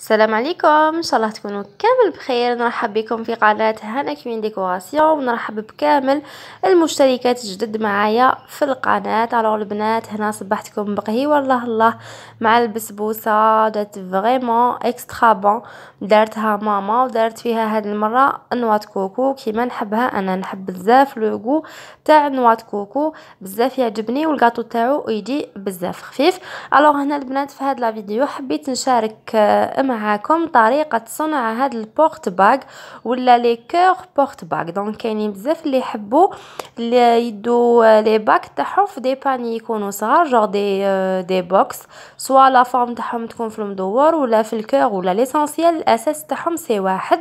السلام عليكم ان شاء الله تكونوا كامل بخير نرحب بكم في قناه هانا كوين ديكوراسيون ونرحب بكامل المشتركات الجدد معايا في القناه الوغ البنات هنا صبحتكم بقهي الله الله مع البسبوسه دات فريمون اكسترا بون دارتها ماما ودارت فيها هاد المره نوات كوكو كيما نحبها انا نحب بزاف لوغو تاع نوات كوكو بزاف يعجبني والكاطو تاعو يجي بزاف خفيف الوغ هنا البنات في هاد لا فيديو حبيت نشارك آه، معاكم طريقه صنع هاد البورت باك ولا لي كور بورت باك دونك كاينين بزاف اللي يحبوا يدو لي باك تاعهم في دي باني يكونوا صغار جوغ دي آه، دي بوكس سوا لا فورم تاعهم تكون في المدور ولا في الكور ولا ليسونسيال الاساس تاعهم سي واحد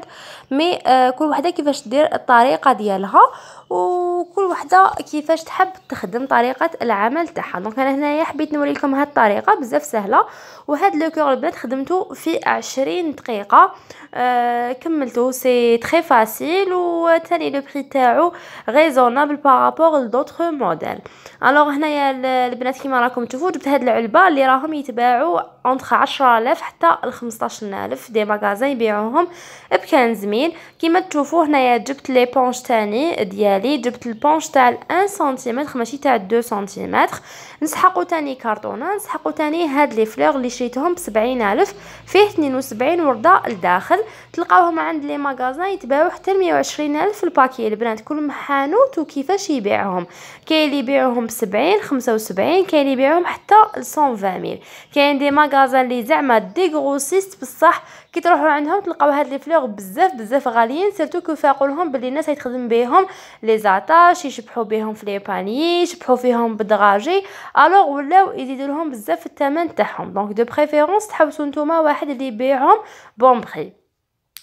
مي آه، كل وحده كيفاش دير الطريقه ديالها وكل وحده كيفاش تحب تخدم طريقه العمل تاعها دونك انا هنايا حبيت نوريكم هاد الطريقه بزاف سهله وهاد لو كور البنات خدمته في 20 دقيقه آه كملته سي تري فاسيل وثاني لو بري تاعو ريزونابل بارابور لدوطخ موديل الوغ هنايا البنات كيما راكم تشوفوا جبت هاد العلبه اللي راهم يتباعوا اونتخ 10000 حتى ل 15000 دي ماغازين يبيعوهم ب 15000 كيما تشوفوا هنايا جبت لي بونش تاني ديال ديالي جبت البونش تاع 1 سنتيمتر ماشي تاع 2 سنتيمتر نسحقو تاني كارطونه نسحقو تاني هاد لي فلور اللي شريتهم ب 70000 فيه 72 ورده لداخل تلقاوهم عند لي ماغازان يتباعو حتى 120000 الباكي البنات كل حانوت وكيفاش يبيعهم كاين اللي يبيعوهم ب 70 75 كاين اللي يبيعوهم حتى ل 120000 كاين دي ماغازان اللي زعما ديغروسيست بصح كي تروحوا عندهم تلقاو هاد لي فلوغ بزاف بزاف غاليين سيرتو فاقوا لهم باللي الناس يتخدم بهم لي زاتاش يشبحوا بهم في لي باني يشبحوا فيهم بدغاجي الوغ ولاو يزيدوا لهم بزاف الثمن تاعهم دونك دو بريفيرونس تحوسوا نتوما واحد اللي يبيعهم بون بري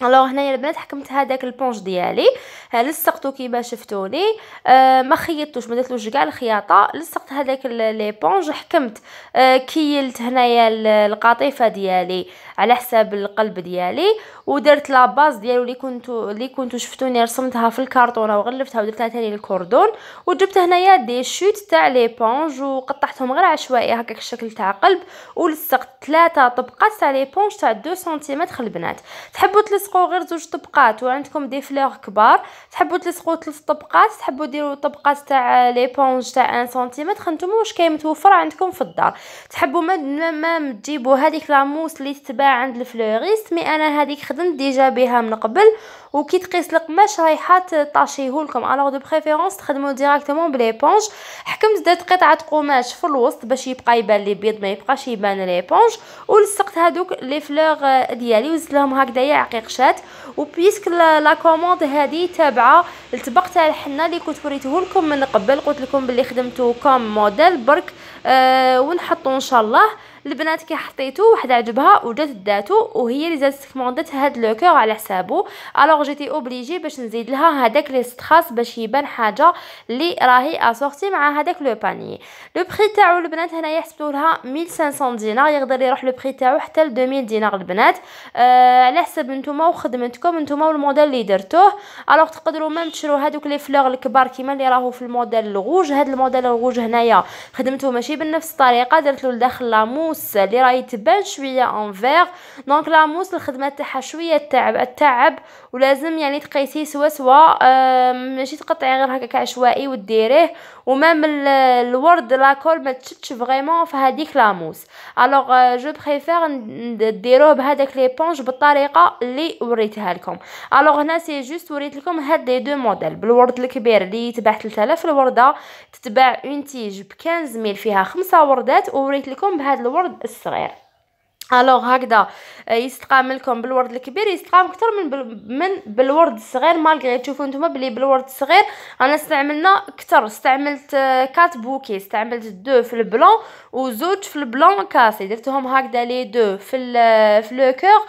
الوغ هنايا البنات حكمت هذاك البونج ديالي آه، لصقته كيما شفتوني آه، ما خيطتوش ما درتلوش كاع الخياطه لصقت هذاك لي بونج حكمت آه، كيلت هنايا القطيفه ديالي على حساب القلب ديالي ودرت لا باز ديالو اللي كنتو اللي كنتو شفتوني رسمتها في الكرتونه وغلفتها ودرتها ثاني الكوردون وجبت هنايا دي شوت تاع لي بونج وقطعتهم غير عشوائي هكاك الشكل تاع قلب ولصقت ثلاثه طبقات تاع لي بونج تاع 2 سنتيمتر البنات تحبوا تلصقوا تلصقوا غير زوج طبقات وعندكم دي فلوغ كبار تحبوا تلصقوا ثلاث طبقات تحبوا ديروا طبقات تاع ليبونج تاع 1 سنتيمتر نتوما واش كاين متوفر عندكم في الدار تحبوا ما ما تجيبوا هذيك لاموس اللي تتباع عند الفلوريست مي انا هذيك خدمت ديجا بها من قبل وكي تقيس القماش رايحه طاشيه لكم الوغ دو بريفيرونس تخدموا ديريكتومون بليبونج حكمت درت قطعه قماش في الوسط باش يبقى يبان لي بيض ما يبقاش يبان ليبونج ولصقت هذوك لي فلوغ ديالي وزدت لهم هكذايا عقيق شات وبيسك لا كوموند هذه تابعه لطبق تاع الحنه اللي كنت وريته لكم من قبل قلت لكم بلي خدمته كوم موديل برك أه ونحطو ان شاء الله البنات كي حطيتو وحده عجبها وجات داتو وهي اللي زادت كوموندات هاد لو كور على حسابو الوغ جيتي اوبليجي باش نزيد لها هذاك لي ستراس باش يبان حاجه اللي راهي اسورتي مع هذاك لو باني لو بري تاعو البنات هنايا حسبتو لها 1500 دينار يقدر يروح لو بري تاعو حتى ل 2000 دينار البنات آه على حسب نتوما وخدمتكم نتوما والموديل اللي درتوه الوغ تقدروا ميم تشرو هذوك لي فلور الكبار كيما اللي راهو في الموديل الغوج هاد الموديل الغوج هنايا خدمته ماشي بنفس الطريقه درت له لداخل لامو الموس اللي راهي تبان شويه اون فيغ دونك لا موس الخدمه تاعها شويه تعب التعب ولازم يعني تقيسيه سوا سوا ماشي تقطعي غير هكاك عشوائي وديريه ومام الورد لاكول ما تشدش فريمون في هذيك لا موس الوغ جو بريفير ديروه بهذاك ليبونج بالطريقه اللي وريتها لكم الوغ هنا سي جوست وريت لكم هاد لي دو موديل بالورد الكبير اللي يتباع 3000 الورده تتباع اون تيج ب 15000 فيها خمسة وردات ووريت لكم بهذا الورد الورد الصغير الوغ هكذا آه، يستقام لكم بالورد الكبير يستقام اكثر من بل من بالورد الصغير مالغري تشوفوا نتوما بلي بالورد الصغير انا استعملنا اكثر استعملت آه، كات بوكي استعملت دو في البلون وزوج في البلون كاسي درتهم هكذا لي دو في آه، في لو كور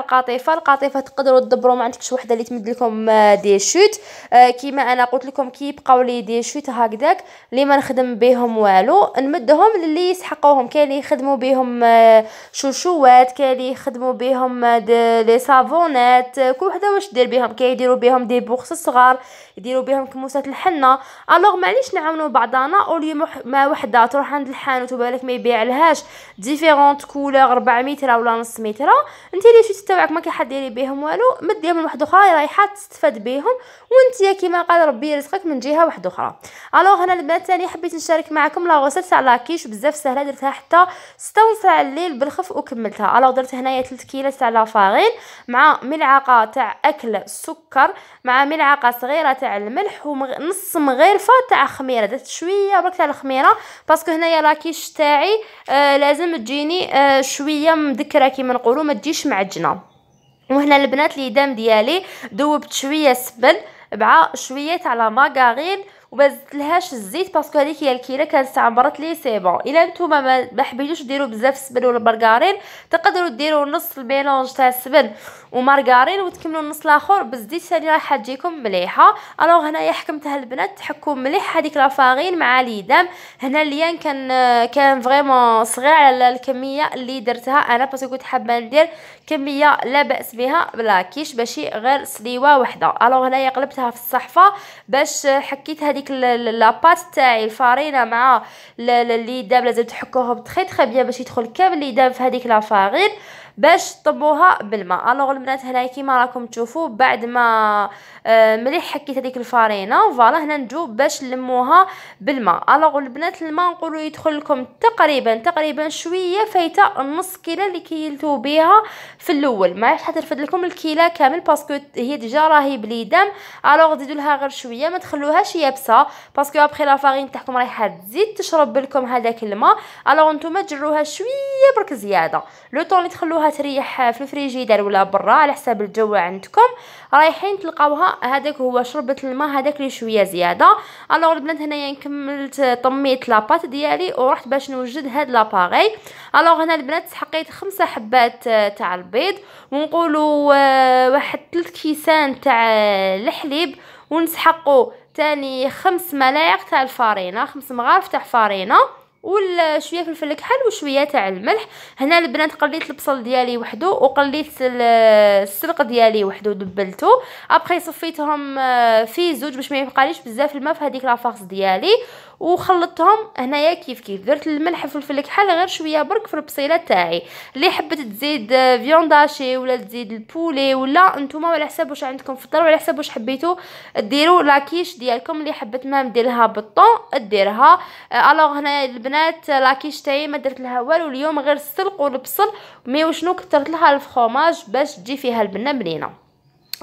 القطيفه القطيفه تقدروا تدبروا ما عندكش وحده اللي تمد لكم آه، دي شوت آه، كيما انا قلت لكم كيبقاو لي دي شوت هكذاك اللي ما نخدم بهم والو نمدهم للي يسحقوهم كاين اللي يخدموا بهم آه، شوشوات كاين اللي يخدموا بهم لي صابونات كل وحده واش دير بهم كاين يديروا بهم دي بوكس صغار يديروا بهم كموسات الحنه الوغ معليش نعاونوا بعضانا اولي ما وحده تروح عند الحانوت وبالك ما يبيع لهاش ديفيرونت كولور 400 ولا نص متر انت تاع تبعك ما يدير بهم والو مديهم لواحد اخرى رايحه تستفاد بهم وانت كيما قال ربي يرزقك من جهه واحده اخرى الوغ هنا البنات ثاني حبيت نشارك معكم لا غوسيل تاع لاكيش بزاف سهله درتها حتى 6 ونص تاع الليل بالخف وكملتها الوغ درت هنايا 3 كيلات تاع لافارين مع ملعقه تاع اكل سكر مع ملعقه صغيره تاع الملح ونص مغرفه تاع خميره درت شويه برك تاع الخميره باسكو هنايا لاكيش تاعي آه لازم تجيني آه شويه مذكره كيما نقولوا ما تجيش معجنه وهنا البنات اللي دام ديالي ذوبت شويه سبل مع شويه تاع ماغارين وبزتلهاش الزيت باسكو هذيك هي الكيله كانت استعمرت لي سي بون الا نتوما ما حبيتوش ديروا بزاف السبن ولا برغارين تقدروا ديروا نص الميلونج تاع السبن ومارغارين وتكملوا النص الاخر بالزيت ثاني راح تجيكم مليحه الوغ هنايا حكمتها البنات تحكم مليح هذيك لافاغين مع ليدام هنا ليان كان كان فريمون صغير على الكميه اللي درتها انا باسكو كنت حابه ندير كميه لا باس بها بلا كيش ماشي غير سليوه وحده الوغ هنايا قلبتها في الصحفه باش حكيت هذه هذيك لاباط تاعي الفارينه مع اللي داب لازم تحكوهم تخي تخي بيان باش يدخل كامل اللي داب في هذيك لافارين باش تطبوها بالماء الوغ البنات هنايا كيما راكم تشوفوا بعد ما آه، مليح حكيت هذيك الفارينه فوالا هنا نجو باش نلموها بالماء الوغ البنات الماء نقولوا يدخل لكم تقريبا تقريبا شويه فايته نص كيله اللي كيلتو بها في الاول ما حتى ترفد لكم الكيله كامل باسكو هي ديجا راهي بلي دم الوغ زيدوا لها غير شويه ما تخلوهاش يابسه باسكو ابخي لا فارين تاعكم رايحه تزيد تشرب لكم هذاك الماء الوغ نتوما تجروها شويه برك زياده لو طون اللي تخلوها تريح في الفريجيدر ولا برا على حساب الجو عندكم رايحين تلقاوها هذاك هو شربت الماء هذاك اللي شويه زياده الوغ البنات هنايا كملت طميت لاباط ديالي ورحت باش نوجد هاد لاباغي الوغ هنا البنات سحقيت خمسة حبات آه، تاع البيض ونقولوا آه، واحد 3 كيسان تاع آه، الحليب ونسحقوا تاني خمس ملاعق تاع الفارينه خمس مغارف تاع فارينه وشويه فلفل كحل وشويه تاع الملح هنا البنات قليت البصل ديالي وحده وقليت السلق ديالي وحده دبلته ابخي صفيتهم آه، في زوج باش ما يبقاليش بزاف الماء في هذيك لافاص ديالي وخلطتهم هنايا كيف كيف درت الملح وفلفل كحل غير شويه برك في البصيله تاعي اللي حبت تزيد فيونداشي آه، ولا تزيد البولي ولا نتوما على حساب واش عندكم في الدار وعلى حساب واش حبيتو ديروا لاكيش ديالكم اللي حبت ما ديرها بالطون ديرها الوغ آه، هنايا البنات لاكيشتاي ما درت لها والو اليوم غير السلق والبصل مي وشنو كثرت لها الفخوماج باش تجي فيها البنه بنينه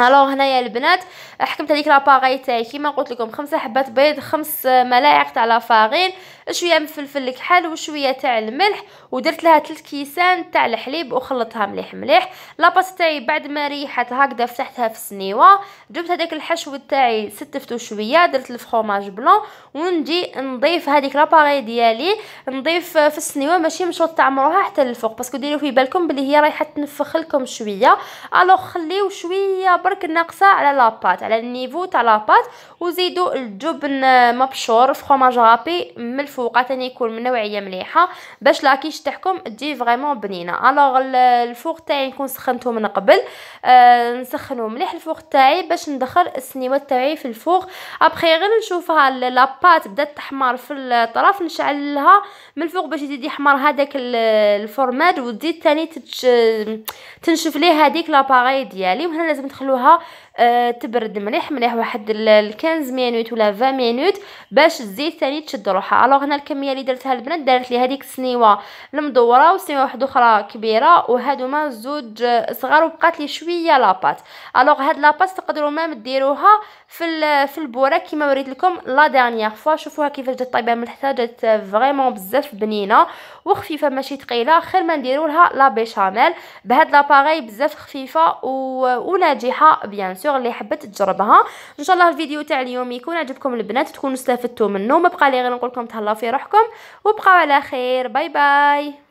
الوغ هنايا البنات حكمت هذيك لاباغاي تاعي كيما قلت لكم خمسه حبات بيض خمس ملاعق تاع لافارين شويه مفلفل الكحل وشويه تاع الملح ودرت لها ثلاث كيسان تاع الحليب وخلطتها مليح مليح لاباس تاعي بعد ما ريحت هكذا فتحتها في السنيوه جبت هذاك الحشو تاعي ستفتو شويه درت الفخوماج بلون ونجي نضيف هذيك لاباغاي ديالي نضيف في السنيوه ماشي مشوط تعمروها حتى للفوق باسكو ديروا في بالكم بلي هي رايحه تنفخ لكم شويه الوغ خليو شويه برك ناقصه على لاباط على النيفو تاع لاباط وزيدوا الجبن آه، مبشور فخوماج رابي من الفوق ثاني يكون من نوعيه مليحه باش لاكيش تاعكم تجي فريمون بنينه الوغ الفوق تاعي نكون سخنته من قبل أه نسخنه مليح الفوق تاعي باش ندخل السنيوات تاعي في الفوق ابخي غير نشوفها لاباط بدات تحمر في الطرف نشعلها من الفوق باش يزيد يحمر هذاك الفرماج وتزيد ثاني تنشف ليه هذيك لاباري ديالي وهنا لازم تخلوها نخليوها آه تبرد مليح مليح واحد ال 15 مينوت ولا 20 مينوت باش الزيت ثاني تشد روحها الوغ هنا الكميه اللي درتها البنات دارت لي هذيك السنيوه المدوره وسنيوه واحده اخرى كبيره وهادوما زوج آه، صغار وبقات لي شويه لاباط الوغ هاد لاباط تقدروا مام ديروها في في البوره كما وريت لكم لا ديرنيير فوا شوفوها كيفاش جات طايبه ملحتها جات فريمون بزاف بنينه وخفيفه ماشي ثقيله خير ما نديروا لها لا بيشاميل بهاد لاباري بزاف خفيفه و... وناجحه بيان سور اللي حبت تجربها ان شاء الله الفيديو تاع اليوم يكون عجبكم البنات تكونوا استفدتوا منه ما بقى لي غير نقول لكم تهلاو في روحكم وبقاو على خير باي باي